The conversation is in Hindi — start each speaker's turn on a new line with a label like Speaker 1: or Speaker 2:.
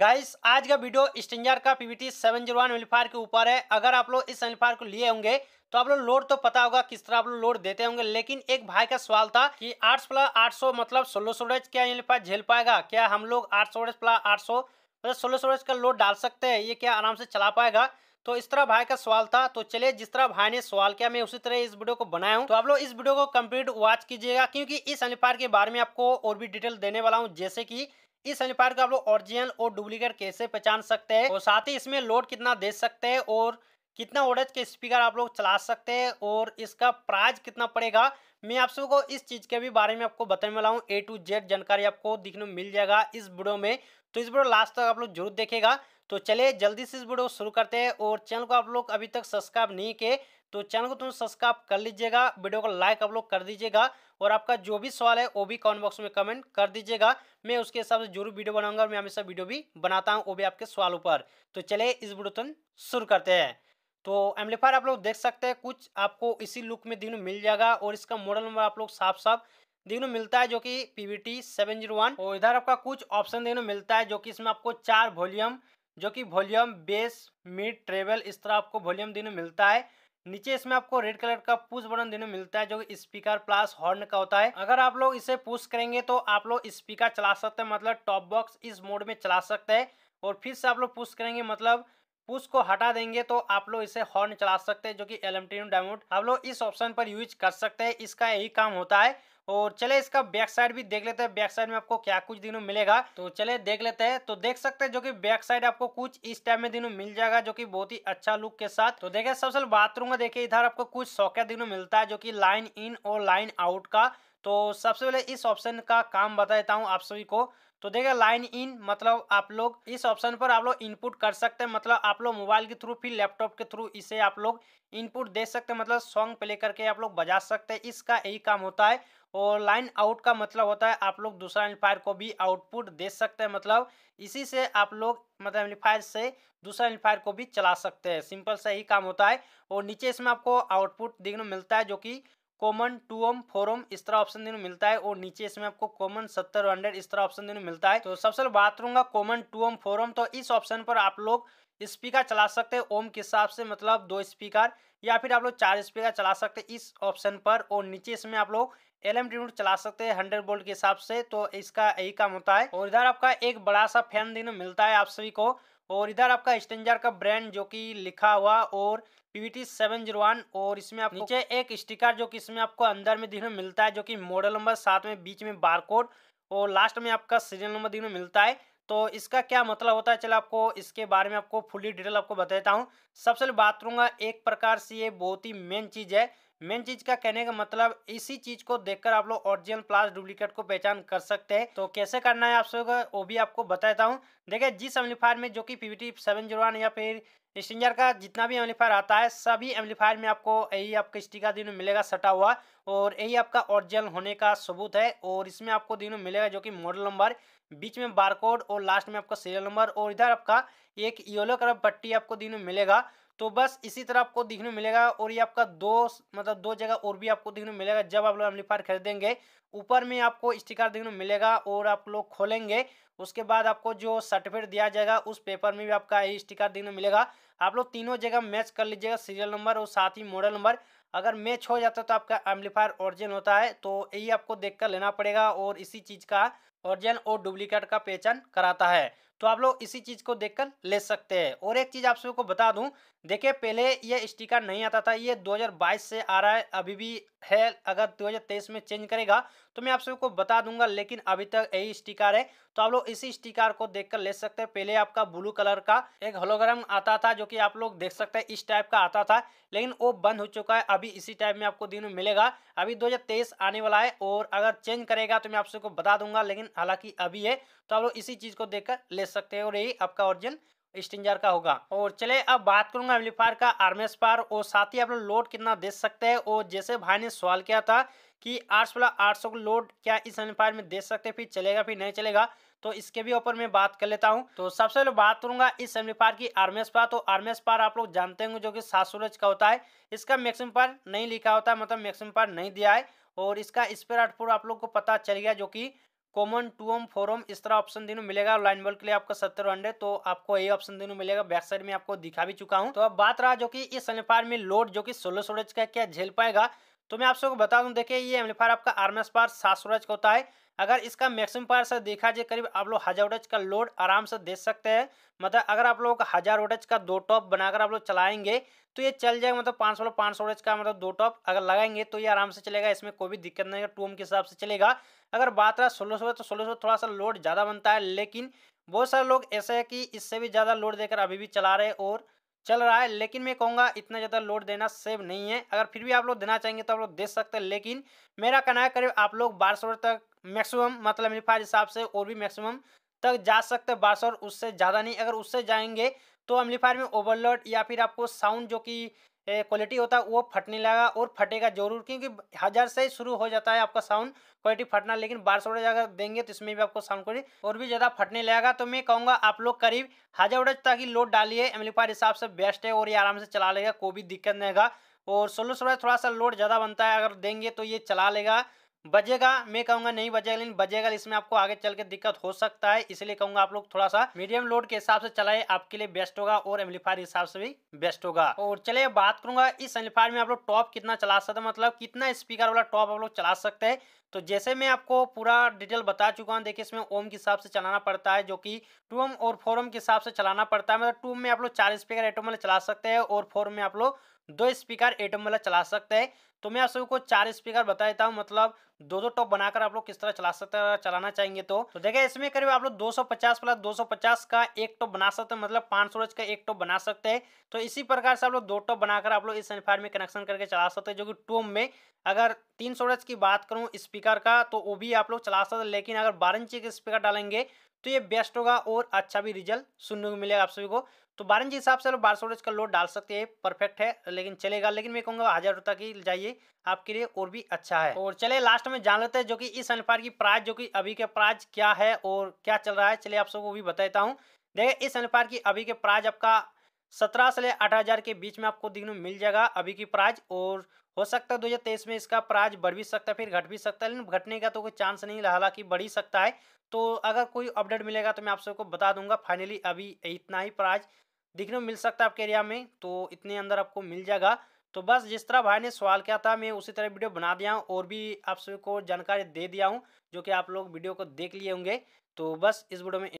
Speaker 1: गाइस आज का वीडियो स्टेंजर का PVT seven zero one amplifier के ऊपर है अगर आप लोग इस एम्पलीफायर को लिए होंगे तो आप लोग लोड तो पता होगा किस तरह आप लोग लोड देते होंगे लेकिन एक भाई का सवाल था कि 800 प्लस 800 मतलब सौ रेज क्या एम्पलीफायर झेल पाएगा क्या हम लोग 800 रेज प्लस आठ मतलब 1600 रेज का लोड डाल सकते हैं ये क्या आराम से चला पाएगा तो इस तरह भाई का सवाल था तो चलिए जिस तरह भाई ने सवाल किया मैं उसी तरह इस वीडियो को बनाया हूँ तो आप लोग इस वीडियो को कंप्लीट वॉच कीजिएगा क्योंकि इस एम्पलीफायर के बारे में आपको और भी डिटेल देने वाला हूँ जैसे की इस अनुपात का आप लोग ओरिजिनल और डुप्लीकेट कैसे पहचान सकते हैं और साथ ही इसमें लोड कितना दे सकते हैं और कितना ओडेज के स्पीकर आप लोग चला सकते हैं और इसका प्राइस कितना पड़ेगा मैं आप सबको इस चीज़ के भी बारे में आपको बताने वाला हूँ ए टू जेड जानकारी आपको देखने मिल जाएगा इस वीडियो में तो इस वीडियो लास्ट तक आप लोग जरूर देखेगा तो चलिए जल्दी से इस वीडियो शुरू करते हैं और चैनल को आप लोग अभी तक सब्सक्राइब नहीं किए तो चैनल को तुम सब्सक्राइब कर लीजिएगा वीडियो को लाइक आप लोग कर दीजिएगा और आपका जो भी सवाल है वो भी कमेंट बॉक्स में कमेंट कर दीजिएगा मैं उसके हिसाब से जरूर वीडियो बनाऊंगा और मैं हमेशा वीडियो भी बनाता हूँ वो भी आपके सवाल ऊपर तो चले इस वीडियो तुम शुरू करते हैं तो एम्पलीफायर आप लोग देख सकते हैं कुछ आपको इसी लुक में दिनों मिल जाएगा और इसका मॉडल नंबर आप लोग साफ साफ देखने मिलता है जो कि P V T seven zero one और इधर आपका कुछ ऑप्शन देखने मिलता है जो कि इसमें आपको चार वॉल्यूम जो कि वॉल्यूम बेस मिड ट्रेवल इस तरह आपको वॉल्यूम देखने मिलता है नीचे इसमें आपको रेड कलर का पुश बटन देने मिलता है जो स्पीकर प्लस हॉर्न का होता है अगर आप लोग इसे पुश करेंगे तो आप लोग स्पीकर चला सकते हैं मतलब टॉप बॉक्स इस मोड में चला सकते हैं और फिर से आप लोग पुश करेंगे मतलब पुश को हटा देंगे तो आप लोग इसे हॉर्न चला सकते हैं जो कि एलमटीन डायमोड आप लोग इस ऑप्शन पर यूज कर सकते हैं इसका यही काम होता है और चले इसका बैक साइड भी देख लेते हैं बैक साइड में आपको क्या कुछ दिनों मिलेगा तो चले देख लेते हैं तो देख सकते हैं जो कि बैक साइड आपको कुछ इस टाइम में दिनों मिल जाएगा जो कि बहुत ही अच्छा लुक के साथ तो देखिए सबसे बाथरूम का देखिए इधर आपको कुछ सौक्या दिनों मिलता है जो की लाइन इन और लाइन आउट का तो सबसे पहले इस ऑप्शन का काम बता देता हूँ आप सभी को तो देखिए लाइन इन मतलब आप लोग इस ऑप्शन पर आप लोग इनपुट कर सकते हैं मतलब आप लोग मोबाइल के थ्रू फिर लैपटॉप के थ्रू इसे आप लोग इनपुट दे सकते हैं मतलब सॉन्ग प्ले करके आप लोग बजा सकते हैं इसका यही काम होता है और लाइन आउट का मतलब होता है आप लोग दूसरा एम्पलीफायर को भी आउटपुट दे सकते हैं मतलब इसी से आप लोग मतलब एम्पलीफायर से दूसरा एम्पलीफायर को भी चला सकते हैं सिंपल सा ही काम होता है और नीचे इसमें आपको आउटपुट देखने को मिलता है जो कि common two ohm four ohm इस तरह ऑप्शन देने मिलता है और नीचे इसमें आपको कॉमन सत्तर हंड्रेड इस तरह ऑप्शन देने मिलता है तो सबसे बात करूंगा common two ohm four ohm तो इस ऑप्शन पर आप लोग स्पीकर चला सकते हैं ओम के हिसाब से मतलब दो स्पीकर या फिर आप लोग चार स्पीकर चला सकते हैं इस ऑप्शन पर और नीचे इसमें आप लोग एल एम चला सकते हैं हंड्रेड बोल्ट के हिसाब से तो इसका यही काम होता है और इधर आपका एक बड़ा सा फैन देने मिलता है आप सभी को और इधर आपका स्टेंजर का ब्रांड जो कि लिखा हुआ और पीवीटी सेवन जीरो वन और इसमें आप नीचे एक स्टिकर जो कि इसमें आपको अंदर में देखने मिलता है जो कि मॉडल नंबर साथ में बीच में बारकोड और लास्ट में आपका सीरियल नंबर देखने मिलता है तो इसका क्या मतलब होता है चलो आपको इसके बारे में आपको फुली डिटेल आपको बताता हूँ सबसे बात करूँगा एक प्रकार से ये बहुत ही मेन चीज़ है मेन चीज का कहने का मतलब इसी चीज को देखकर आप लोग ओरिजिनल प्लास डुप्लीकेट को पहचान कर सकते हैं तो कैसे करना है आप सब वो भी आपको बताता हूँ देखिए जिस एम्पलीफायर में जो कि पीवीटी सेवन जीरो वन या फिर स्टिंजर का जितना भी एम्पलीफायर आता है सभी एम्पलीफायर में आपको यही आपका स्टिका दिनों मिलेगा सटा हुआ और यही आपका ओरिजिनल होने का सबूत है और इसमें आपको दिनों मिलेगा जो कि मॉडल नंबर बीच में बारकोड और लास्ट में आपका सीरियल नंबर और इधर आपका एक येलो कलर पट्टी आपको दिनों मिलेगा तो बस इसी तरह आपको देखने मिलेगा और ये आपका दो मतलब दो जगह और भी आपको देखने मिलेगा जब आप लोग एम्पलीफायर खरीदेंगे ऊपर में आपको स्टिकर देखने मिलेगा और आप लोग खोलेंगे उसके बाद आपको जो सर्टिफिकेट दिया जाएगा उस पेपर में भी आपका यही स्टिकर देखने मिलेगा आप लोग तीनों जगह मैच कर लीजिएगा सीरियल नंबर और साथ ही मॉडल नंबर अगर मैच हो जाता है तो आपका एम्पलीफायर ओरिजिन होता है तो यही आपको कर लेना पड़ेगा और इसी चीज़ का ऑरिजिन और डुप्लीकेट का पहचान कराता है तो आप लोग इसी चीज़ को देखकर ले सकते हैं और एक चीज़ आप सबको बता दूं देखिए पहले ये स्टिकर नहीं आता था ये 2022 से आ रहा है अभी भी है अगर 2023 में चेंज करेगा तो मैं आप सबको बता दूंगा लेकिन अभी तक यही स्टिकर है तो आप लोग इसी स्टिकर को देखकर ले सकते हैं पहले आपका ब्लू कलर का एक होलोग्राम आता था जो कि आप लोग देख सकते हैं इस टाइप का आता था लेकिन वो बंद हो चुका है अभी इसी टाइप में आपको दिन में मिलेगा अभी 2023 आने वाला है और अगर चेंज करेगा तो मैं आप सबको बता दूंगा लेकिन हालांकि अभी है तो आप लोग इसी चीज़ को देखकर ले देख सकते हो और यही आपका ओरिजिन स्टिंजर का होगा और चले अब बात करूंगा एम्पलीफायर का आर्मेस पार और साथ ही आप लोग लोड कितना दे सकते हैं और जैसे भाई ने सवाल किया था कि आठ सोलह आठ सौ लोड क्या इस एम्पलीफायर में दे सकते हैं फिर चलेगा फिर नहीं चलेगा तो इसके भी ऊपर मैं बात कर लेता हूं तो सबसे पहले बात करूंगा इस एम्पलीफायर की आर्मेस पार तो आर्मेस पार आप लोग जानते होंगे जो कि सात सूरज का होता है इसका मैक्सिमम पार नहीं लिखा होता है मतलब मैक्सिमम पार नहीं दिया है और इसका स्पेयर आउटपुट आप लोग को पता चल गया जो कि कॉमन फोर ओम इस तरह ऑप्शन दिनों मिलेगा लाइन बॉल के लिए आपका सत्तर हंड्रेड तो आपको यही ऑप्शन दिनों मिलेगा बैक साइड में आपको दिखा भी चुका हूँ तो अब बात रहा जो कि इस एम्पलीफायर में लोड जो कि सोलह सोरेज का क्या झेल पाएगा तो मैं आप सबको बता दूं देखिए ये एम्पलीफायर आपका आर्मेस पार सात सौ का होता है अगर इसका मैक्सिमम पावर सर देखा जाए करीब आप लोग हज़ार वोटेज का लोड आराम से दे सकते हैं मतलब अगर आप लोग हज़ार वोटेज का दो टॉप बनाकर आप लोग चलाएंगे तो ये चल जाएगा मतलब पाँच सौ पाँच सौ वोटेज का मतलब दो टॉप अगर लगाएंगे तो ये आराम से चलेगा इसमें कोई भी दिक्कत नहीं है टूम के हिसाब से चलेगा अगर बात रहा सोलह सौ तो सोलह सौ थोड़ा सा लोड ज़्यादा बनता है लेकिन बहुत सारे लोग ऐसे है कि इससे भी ज़्यादा लोड देकर अभी भी चला रहे और चल रहा है लेकिन मैं कहूँगा इतना ज़्यादा लोड देना सेव नहीं है अगर फिर भी आप लोग देना चाहेंगे तो आप लोग दे सकते हैं लेकिन मेरा कहना है करीब आप लोग बारह सौ तक मैक्सिमम मतलब निफा हिसाब से और भी मैक्सिमम तक जा सकते हैं बारह सौ उससे ज़्यादा नहीं अगर उससे जाएंगे तो एम्पलीफायर में ओवरलोड या फिर आपको साउंड जो कि क्वालिटी होता है वो फटने लगा और फटेगा जरूर क्योंकि हज़ार से शुरू हो जाता है आपका साउंड क्वालिटी फटना लेकिन बारह सौ अगर देंगे तो इसमें भी आपको साउंड क्वालिटी और भी ज़्यादा फटने लगेगा तो मैं कहूँगा आप लोग करीब हज़ार वोल्टेज तक ही लोड डालिए एम्पलीफायर हिसाब से बेस्ट है और ये आराम से चला लेगा कोई भी दिक्कत नहीं रहेगा और सोलह सौ थोड़ा सा लोड ज़्यादा बनता है अगर देंगे तो ये चला लेगा बजेगा मैं कहूंगा नहीं बजेगा लेकिन बजेगा इसमें आपको आगे चल के दिक्कत हो सकता है इसलिए कहूंगा आप लोग थोड़ा सा मीडियम लोड के हिसाब से चलाए आपके लिए बेस्ट होगा और एम्पलीफायर हिसाब से भी बेस्ट होगा और चलिए बात करूंगा इस एम्पलीफायर में आप लोग टॉप कितना चला सकते हैं मतलब कितना स्पीकर वाला टॉप आप लोग चला सकते हैं तो जैसे मैं आपको पूरा डिटेल बता चुका हूँ देखिए इसमें ओम के हिसाब से चलाना पड़ता है जो कि टू ओम और फोर ओम के हिसाब से चलाना पड़ता है मतलब टू में आप लोग चार स्पीकर एटोम चला सकते हैं और फोर में आप लोग दो स्पीकर एटम वाला चला सकते हैं तो मैं आप सभी को चार स्पीकर बता देता हूँ मतलब दो दो टॉप बनाकर आप लोग किस तरह चला सकते हैं चलाना चाहेंगे तो तो देखिए इसमें करीब आप लोग 250 प्लस 250 का एक टॉप बना सकते हैं मतलब 500 सौ का एक टॉप बना सकते हैं तो इसी प्रकार से आप लोग दो टॉप बनाकर आप लोग इस एनफायर में कनेक्शन करके चला सकते हैं जो कि टोम में अगर तीन सौ की बात करूँ स्पीकर का तो वो भी आप लोग चला सकते हैं लेकिन अगर बारह इंची का स्पीकर डालेंगे तो ये बेस्ट होगा और अच्छा भी रिजल्ट सुनने को मिलेगा आप सभी को तो बारह के हिसाब से बारह सौ का लोड डाल सकते हैं परफेक्ट है लेकिन चलेगा लेकिन मैं कहूँगा हज़ार रुपये की जाइए आपके लिए और भी अच्छा है और चले लास्ट में जान लेते हैं जो कि इस अनुपार की प्राइस जो कि अभी के प्राइस क्या है और क्या चल रहा है चले आप सबको भी बताता हूँ देखिए इस अनुपार की अभी के प्राइज आपका सत्रह से ले अठारह हज़ार के बीच में आपको देखने मिल जाएगा अभी की प्राइज और हो सकता है दो में इसका प्राइज बढ़ भी सकता है फिर घट भी सकता है लेकिन घटने का तो कोई चांस नहीं रहा हालांकि बढ़ ही सकता है तो अगर कोई अपडेट मिलेगा तो मैं आप सबको बता दूंगा फाइनली अभी इतना ही प्राइज दिखने मिल सकता है आपके एरिया में तो इतने अंदर आपको मिल जाएगा तो बस जिस तरह भाई ने सवाल किया था मैं उसी तरह वीडियो बना दिया हूँ और भी आप सबको जानकारी दे दिया हूँ जो कि आप लोग वीडियो को देख लिए होंगे तो बस इस वीडियो में